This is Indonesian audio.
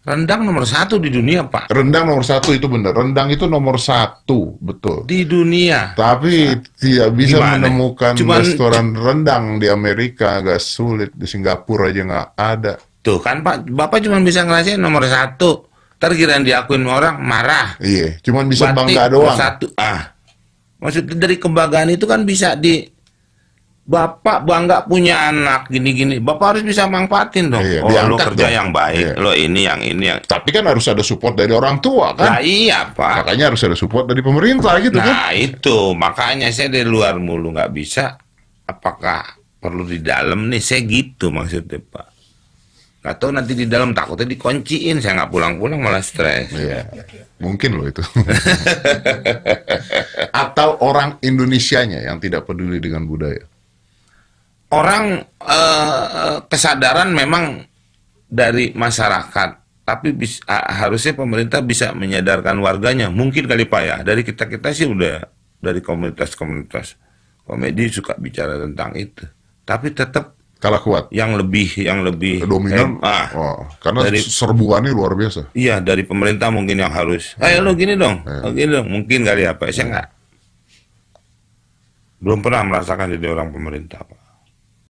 Rendang nomor satu di dunia, Pak. Rendang nomor satu itu benar. Rendang itu nomor satu, betul. Di dunia. Tapi nah, tidak bisa gimana? menemukan Cuman... restoran rendang di Amerika agak sulit. Di Singapura aja nggak ada. Tuh kan Pak, Bapak cuma bisa ngerasain nomor satu. Ntar yang diakuin orang marah. Iya, cuma bisa Batik bangga doang. Satu. Ah, maksudnya dari kebanggaan itu kan bisa di Bapak bangga punya anak gini-gini. Bapak harus bisa manfaatin dong. Iya, oh, lo kerja yang baik, iya. lo ini yang ini yang. Tapi kan harus ada support dari orang tua kan? Nah, iya pak. Makanya harus ada support dari pemerintah gitu nah, kan? Nah itu makanya saya dari luar mulu nggak bisa. Apakah perlu di dalam nih? Saya gitu maksudnya pak. Gak tau nanti di dalam takutnya dikunciin saya nggak pulang-pulang malah stres. Iya. Mungkin loh itu. Atau orang Indonesia nya yang tidak peduli dengan budaya orang eh, kesadaran memang dari masyarakat tapi bisa, harusnya pemerintah bisa menyadarkan warganya mungkin kali pak ya dari kita kita sih udah dari komunitas-komunitas komedi suka bicara tentang itu tapi tetap kalah kuat yang lebih yang lebih dominan ah, oh, karena dari, serbuannya luar biasa iya dari pemerintah mungkin yang harus eh hmm. lo gini dong hmm. Eh. lo gini dong mungkin kali apa ya, ya, saya enggak eh. belum pernah merasakan jadi orang pemerintah pak